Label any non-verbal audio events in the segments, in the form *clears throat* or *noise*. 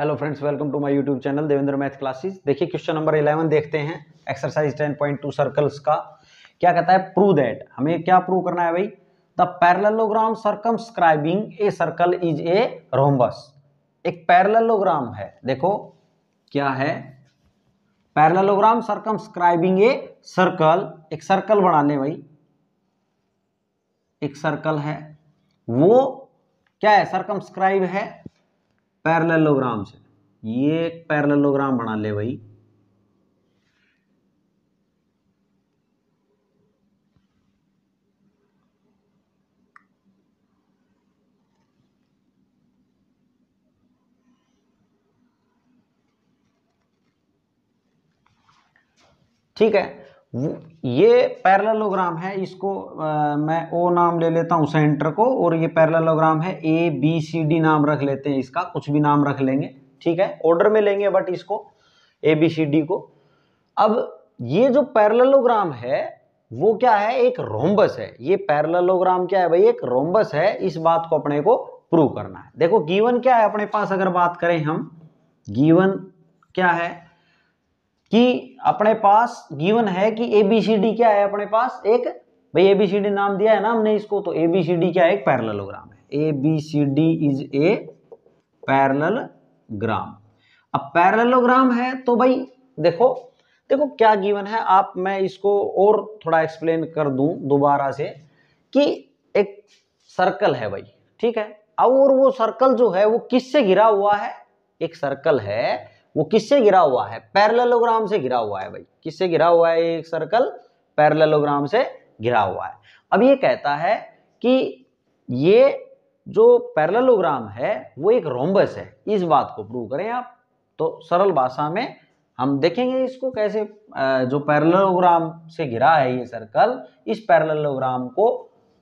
hello friends welcome to my YouTube channel Devendra math classes देखिए question number eleven देखते हैं exercise ten point two circles का क्या कहता है प्रूव दैट हमें क्या प्रूव करना है भाई the parallelogram circumscribing a circle is a rhombus एक पैरलोग्राम है देखो क्या है पैरलोग्राम सर्कमस्क्राइबिंग ए सर्कल एक सर्कल बनाने भाई एक सर्कल है वो क्या है सर्कमस्क्राइब है पैरलोग्राम से ये एक पैरलोग्राम बना ले भाई ठीक है ये पैरलोग्राम है इसको आ, मैं ओ नाम ले लेता हूँ सेंटर को और ये पैरलोग्राम है ए बी सी डी नाम रख लेते हैं इसका कुछ भी नाम रख लेंगे ठीक है ऑर्डर में लेंगे बट इसको ए बी सी डी को अब ये जो पैरलोग्राम है वो क्या है एक रोम्बस है ये पैरलोग्राम क्या है भाई एक रोम्बस है इस बात को अपने को प्रूव करना है देखो गीवन क्या है अपने पास अगर बात करें हम गीवन क्या है कि अपने पास गिवन है कि एबीसीडी क्या है अपने पास एक भाई एबीसीडी नाम दिया है ना हमने इसको तो एबीसीडी क्या है एक पैरलोग्राम है डी इज ए ग्राम अब पैरलोग्राम है तो भाई देखो देखो क्या गिवन है आप मैं इसको और थोड़ा एक्सप्लेन कर दूं दोबारा से कि एक सर्कल है भाई ठीक है और वो सर्कल जो है वो किससे घिरा हुआ है एक सर्कल है वो किससे गिरा हुआ है पैरलोग्राम से गिरा हुआ है भाई किससे गिरा हुआ है एक सर्कल पैरलोग्राम से घिरा हुआ है अब ये कहता है कि ये जो पैरलोग्राम है वो एक रोम्बस है इस बात को प्रूव करें आप तो सरल भाषा में हम देखेंगे इसको कैसे जो पैरलोग्राम से घिरा है ये सर्कल इस पैरलोग्राम को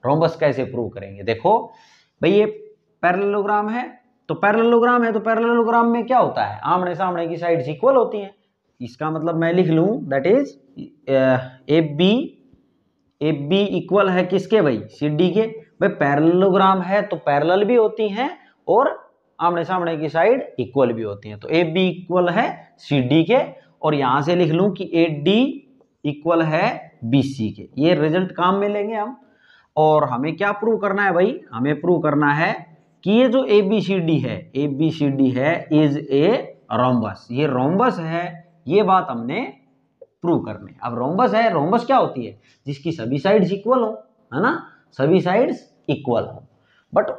रोम्बस कैसे प्रूव करेंगे देखो भाई ये पैरलोग्राम है तो पैरेललोग्राम है तो पैरेललोग्राम में क्या होता है आमने सामने की साइड इक्वल होती हैं इसका मतलब मैं लिख लूँ that is A B A B equal है किसके भाई सी डी के भाई पैरेललोग्राम है तो पैरेलल भी होती हैं और आमने सामने की साइड इक्वल भी होती हैं तो ए बी इक्वल है सी डी के और यहाँ से लिख लूँ कि ए डी इक्वल है बी सी के ये रिजल्ट काम में लेंगे हम और हमें क्या प्रूव करना है भाई हमें प्रूव करना है कि ये जो ए बी सी डी है ए बी सी डी है इज ए रोम्बस ये रोम्बस है ये बात हमने प्रूव करनी है अब रोम्बस है रोम्बस क्या होती है जिसकी सभी साइड्स इक्वल हो है ना सभी साइड्स इक्वल हो बट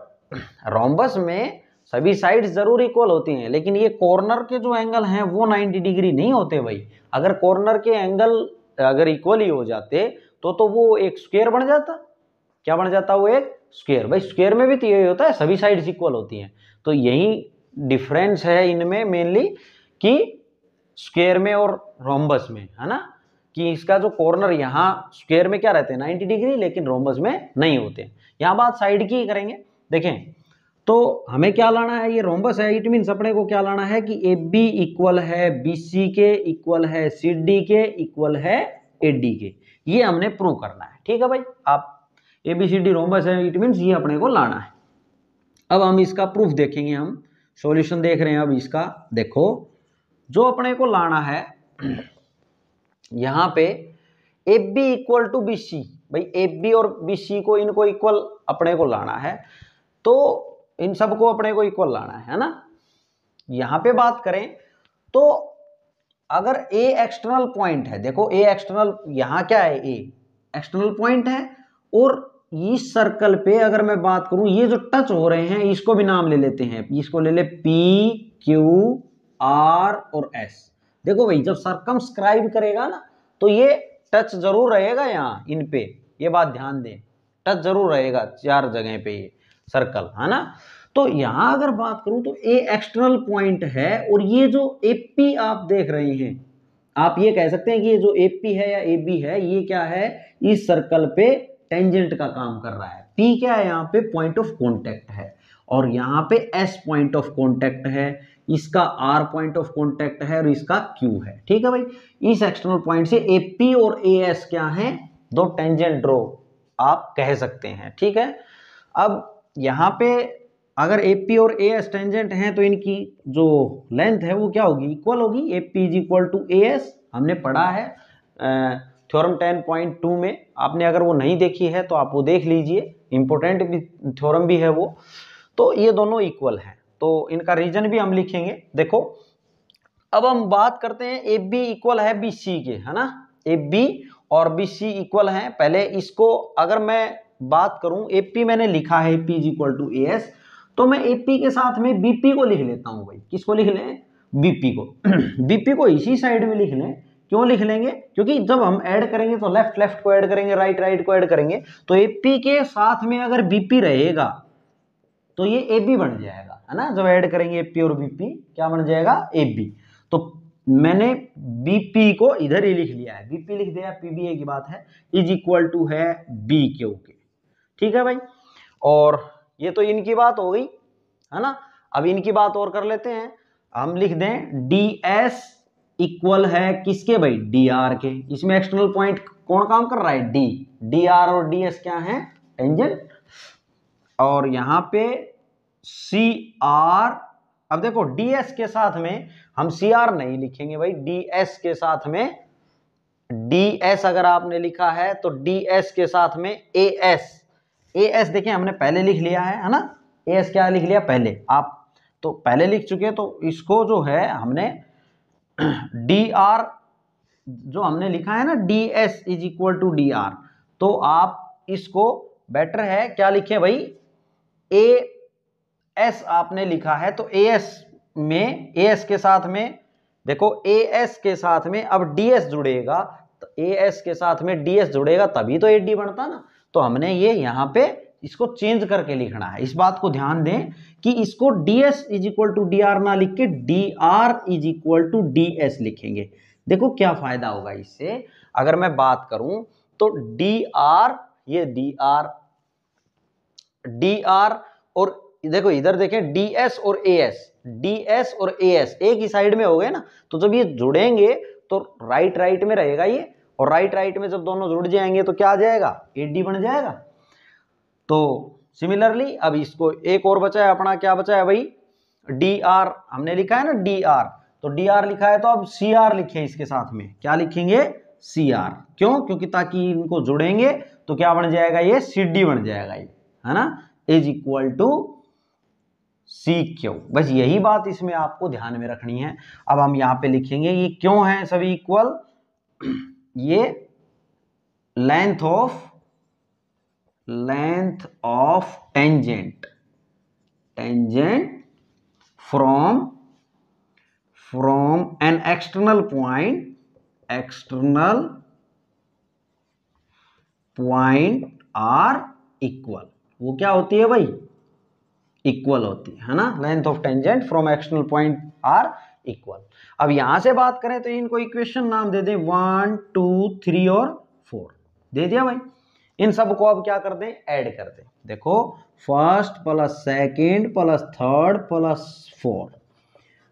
रोम्बस में सभी साइड्स जरूर इक्वल होती हैं लेकिन ये कॉर्नर के जो एंगल हैं वो 90 डिग्री नहीं होते भाई अगर कॉर्नर के एंगल अगर इक्वल ही हो जाते तो तो वो एक स्क्वायर बन जाता क्या बन जाता वो एक स्क्वेयर भाई स्क्वेयर में भी तो यही होता है सभी साइड्स इक्वल होती हैं तो यही डिफरेंस है इनमें मेनली कि स्क्वेयर में और रोम्बस में है ना कि इसका जो कॉर्नर यहाँ स्क्वेयर में क्या रहते हैं नाइन्टी डिग्री लेकिन रोम्बस में नहीं होते यहाँ बात साइड की करेंगे देखें तो हमें क्या लाना है ये रोम्बस है इट मीन्स अपने को क्या लाना है कि ए बी इक्वल है बी सी के इक्वल है सी डी के इक्वल है ए डी के ये हमने प्रूव करना है ठीक है भाई आप A B C D rhombus है इट मीन्स ये अपने को लाना है अब हम इसका प्रूफ देखेंगे हम सॉल्यूशन देख रहे हैं अब इसका देखो जो अपने को लाना है यहाँ पे A B equal to B C भाई ए बी और बी सी को इनको इक्वल अपने को लाना है तो इन सबको अपने को इक्वल लाना है ना यहाँ पे बात करें तो अगर ए एक्सटर्नल पॉइंट है देखो ए एक्सटर्नल यहाँ क्या है ए एक्सटर्नल पॉइंट है और इस सर्कल पे अगर मैं बात करूं ये जो टच हो रहे हैं इसको भी नाम ले लेते हैं इसको ले ले पी क्यू आर और एस देखो भाई जब सरकम करेगा ना तो ये टच जरूर रहेगा यहाँ इन पे ये बात ध्यान दें टच जरूर रहेगा चार जगह पे ये सर्कल है ना तो यहाँ अगर बात करूँ तो ए एक्सटर्नल पॉइंट है और ये जो ए पी आप देख रहे हैं आप ये कह सकते हैं कि ये जो ए पी है या ए बी है ये क्या है इस सर्कल पे टेंजेंट का काम कर रहा है पी क्या है यहाँ पे पॉइंट ऑफ कॉन्टैक्ट है और यहाँ पे एस पॉइंट ऑफ कॉन्टैक्ट है इसका आर पॉइंट ऑफ कॉन्टैक्ट है और इसका क्यू है ठीक है भाई इस एक्सटर्नल पॉइंट से ए पी और ए एस क्या है दो टेंजेंट ड्रो आप कह सकते हैं ठीक है अब यहाँ पे अगर ए पी और ए एस टेंजेंट हैं तो इनकी जो लेंथ है वो क्या होगी इक्वल होगी A P is equal to A S हमने पढ़ा है थ्योरम 10.2 में आपने अगर वो नहीं देखी है तो आप वो देख लीजिए इम्पोर्टेंट भी थ्योरम भी है वो तो ये दोनों इक्वल हैं तो इनका रीजन भी हम लिखेंगे देखो अब हम बात करते हैं ए बी इक्वल है बी सी के है ना ए बी और बी सी इक्वल है पहले इसको अगर मैं बात करूं ए पी मैंने लिखा है A P is equal to A S तो मैं ए पी के साथ में बी पी को लिख लेता हूं भाई किसको लिख लें बीपी को बीपी *clears throat* को इसी साइड में लिख लें क्यों लिख लेंगे क्योंकि जब हम ऐड करेंगे तो लेफ्ट लेफ्ट को ऐड करेंगे राइट राइट को ऐड करेंगे तो एपी के साथ में अगर बीपी रहेगा तो ये ए बी बन जाएगा है ना जब ऐड करेंगे एपी और बीपी क्या बन जाएगा ए बी तो मैंने बीपी को इधर ही लिख लिया है बीपी लिख दिया पीबीए की बात है इज इक्वल टू है बी के ओके ठीक है भाई और ये तो इनकी बात हो गई है ना अब इनकी बात और कर लेते हैं हम लिख दें डी एस इक्वल है किसके भाई डी आर के इसमें एक्सटर्नल पॉइंट कौन काम कर रहा है डी डी आर और डी एस क्या है टेंजेंट और यहां पे सी आर अब देखो डी एस के साथ में हम सी आर नहीं लिखेंगे भाई डी एस के साथ में डी एस अगर आपने लिखा है तो डी एस के साथ में ए एस ए एस देखिए हमने पहले लिख लिया है है ना ए एस क्या लिख लिया पहले आप तो पहले लिख चुके हैं तो इसको जो है हमने डी आर जो हमने लिखा है ना D S is equal to D R तो आप इसको बेटर है क्या लिखे भाई ए एस आपने लिखा है तो ए एस में ए एस के साथ में देखो ए एस के साथ में अब डी एस जुड़ेगा तो ए एस के साथ में डी एस जुड़ेगा तभी तो ए डी बनता ना तो हमने ये यहाँ पे इसको चेंज करके लिखना है इस बात को ध्यान दें कि इसको D S is equal to D R ना लिख के D R is equal to D S लिखेंगे देखो क्या फायदा होगा इससे अगर मैं बात करूं तो डी आर ये डी आर डी आर और देखो इधर देखें डी एस और ए एस डी एस और ए एस एक ही साइड में हो गए ना तो जब ये जुड़ेंगे तो राइट राइट में रहेगा ये और राइट राइट में जब दोनों जुड़ जाएंगे तो क्या आ जाएगा ए डी बन जाएगा तो सिमिलरली अब इसको एक और बचा है अपना क्या बचा है भाई डी आर हमने लिखा है ना डी आर तो डी आर लिखा है तो अब सी आर लिखे इसके साथ में क्या लिखेंगे सी आर क्यों क्योंकि ताकि इनको जुड़ेंगे तो क्या बन जाएगा ये सी डी बन जाएगा ये है ना is equal to C Q बस यही बात इसमें आपको ध्यान में रखनी है अब हम यहां पे लिखेंगे ये क्यों है सभी इक्वल *clears throat* ये length of length of tangent tangent from from an external point external point are equal वो क्या होती है भाई इक्वल होती है ना length of tangent from external point are equal अब यहां से बात करें तो इनको इक्वेशन नाम दे दें वन टू थ्री और फोर दे दिया भाई इन सब को अब क्या कर दें ऐड कर दें देखो first plus second plus third plus fourth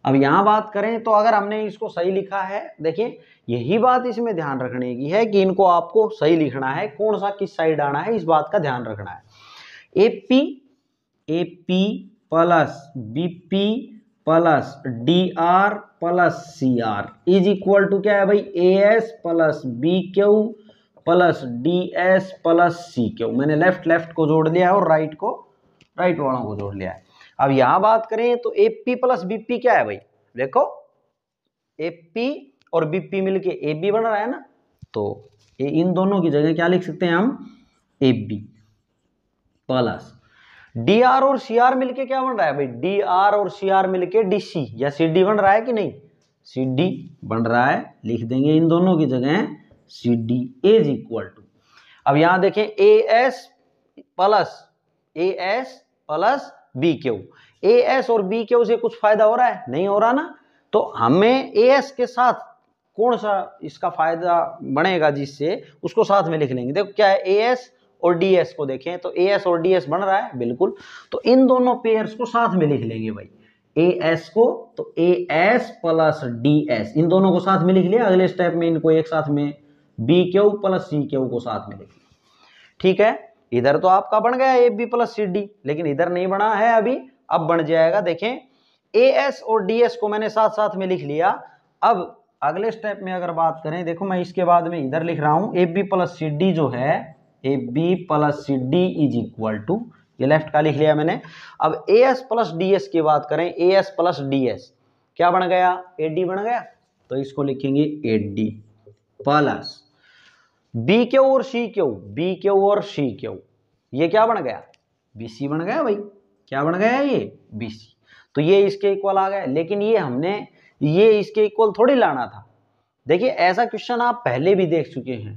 अब यहां बात करें तो अगर हमने इसको सही लिखा है देखिए यही बात इसमें ध्यान रखने की है कि इनको आपको सही लिखना है कौन सा किस साइड आना है इस बात का ध्यान रखना है A P A P plus B P plus D R plus C R is equal to क्या है भाई A S plus B Q plus D S plus C Q मैंने लेफ्ट लेफ्ट को जोड़ लिया है और राइट को राइट वालों को जोड़ लिया है अब यहां बात करें तो A P plus B P क्या है भाई देखो ए पी और बी पी ए बी बन रहा है ना तो ये इन दोनों की जगह क्या लिख सकते हैं हम A B plus D R और सी आर मिलकर क्या बन रहा है भाई डी आर और सी आर मिलकर डी सी या सी डी बन रहा है कि नहीं सी डी बन रहा है लिख देंगे इन दोनों की जगह C D is equal to अब यहां देखें A S plus A S plus B Q A S और बी क्यू से कुछ फायदा हो रहा है नहीं हो रहा ना तो हमें ए एस के साथ कौन सा इसका फायदा बनेगा जिससे उसको साथ में लिख लेंगे देखो क्या है ए एस और डी एस को देखें तो ए एस और डी एस बन रहा है बिल्कुल तो इन दोनों पेयर्स को साथ में लिख लेंगे भाई ए एस को तो A S plus D S इन दोनों को साथ में लिख लिया अगले स्टेप में इनको एक साथ में B Q plus C Q को साथ में लिखिए ठीक है इधर तो आपका बन गया A B plus C D लेकिन इधर नहीं बना है अभी अब बन जाएगा देखें ए एस और डी एस को मैंने साथ साथ में लिख लिया अब अगले स्टेप में अगर बात करें देखो मैं इसके बाद में इधर लिख रहा हूं A B plus C D जो है A B plus C D is equal to ये लेफ्ट का लिख लिया मैंने अब A S plus D S की बात करें A S plus D S क्या बन गया ए डी बन गया तो इसको लिखेंगे A D plus B Q और सी क्यू बी क्यू और सी क्यू ये क्या बन गया बी सी बन गया भाई क्या बन गया ये बी सी तो ये इसके इक्वल आ गया लेकिन ये हमने ये इसके इक्वल थोड़ी लाना था देखिए ऐसा क्वेश्चन आप पहले भी देख चुके हैं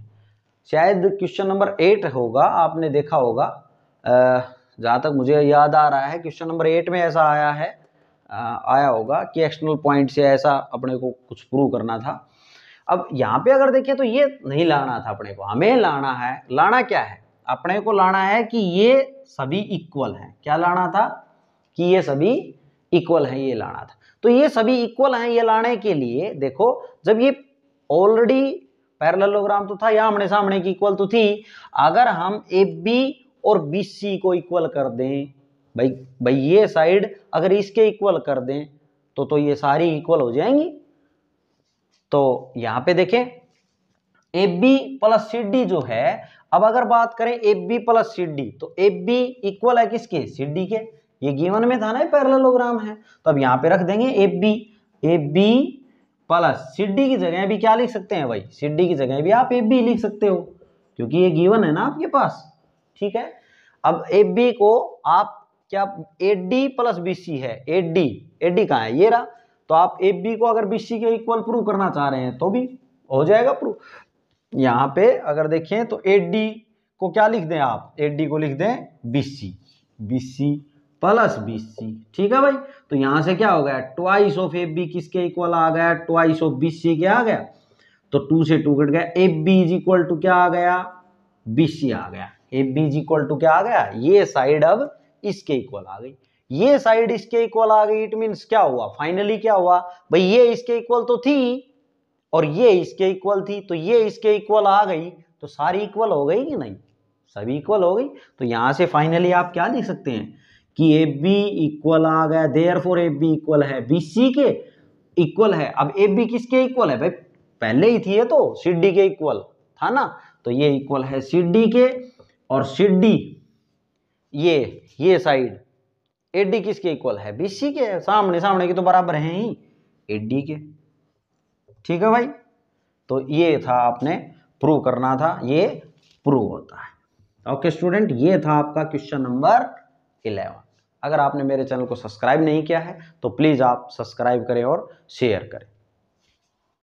शायद क्वेश्चन नंबर एट होगा आपने देखा होगा जहाँ तक मुझे याद आ रहा है क्वेश्चन नंबर एट में ऐसा आया है आ, आया होगा कि एक्सटर्नल पॉइंट से ऐसा अपने को कुछ प्रूव करना था अब यहाँ पे अगर देखिए तो ये नहीं लाना था अपने को हमें लाना है लाना क्या है अपने को लाना है कि ये सभी इक्वल हैं क्या लाना था कि ये सभी इक्वल हैं ये लाना था तो ये सभी इक्वल हैं ये लाने के लिए देखो जब ये ऑलरेडी पैरेललोग्राम तो था या हमने सामने की इक्वल तो थी अगर हम ए बी और बी सी को इक्वल कर दें भाई भाई ये साइड अगर इसके इक्वल कर दें तो तो ये सारी इक्वल हो जाएंगी तो यहां पे देखें A B plus C D जो है अब अगर बात करें A B plus C D तो ए बी इक्वल है किसके सी डी के ये गिवन में था ना पैरेललोग्राम है तो अब यहाँ पे रख देंगे A B A B plus C D की जगह भी क्या लिख सकते हैं भाई सी डी की जगह भी आप ए बी लिख सकते हो क्योंकि ये गिवन है ना आपके पास ठीक है अब ए बी को आप क्या A D plus B C है ए डी ए डी कहा है ये रहा तो आप ए बी को अगर बी सी के इक्वल प्रूव करना चाह रहे हैं तो भी हो जाएगा प्रूव यहाँ पे अगर देखें तो ए डी को क्या लिख दें आप ए डी को लिख दें B C B C plus B C ठीक है भाई तो यहाँ से क्या हो गया ट्वाइस ऑफ ए बी किसके इक्वल आ गया ट्वाइस ऑफ बी सी क्या आ गया तो टू से टू कट गया A B is equal to क्या आ गया बी सी आ गया A B is equal to क्या आ गया ये साइड अब इसके इक्वल आ गई ये साइड इसके इक्वल आ गई इट मीन क्या हुआ फाइनली क्या हुआ भाई ये इसके इक्वल तो थी और ये इसके इक्वल थी तो ये इसके इक्वल आ गई तो सारी इक्वल हो गई कि नहीं सभी इक्वल हो गई तो यहां से फाइनली आप क्या लिख सकते हैं कि ए बी इक्वल आ गया therefore A B equal है बी सी के इक्वल है अब ए बी किसके इक्वल है भाई पहले ही थी ये तो सी डी के इक्वल था ना तो ये इक्वल है सी डी के और सी डी ये ये साइड एडी डी किसके इक्वल है बी सी के सामने सामने के तो बराबर हैं ही एडी डी के ठीक है भाई तो ये था आपने प्रूव करना था ये प्रूव होता है ओके स्टूडेंट ये था आपका क्वेश्चन नंबर इलेवन अगर आपने मेरे चैनल को सब्सक्राइब नहीं किया है तो प्लीज़ आप सब्सक्राइब करें और शेयर करें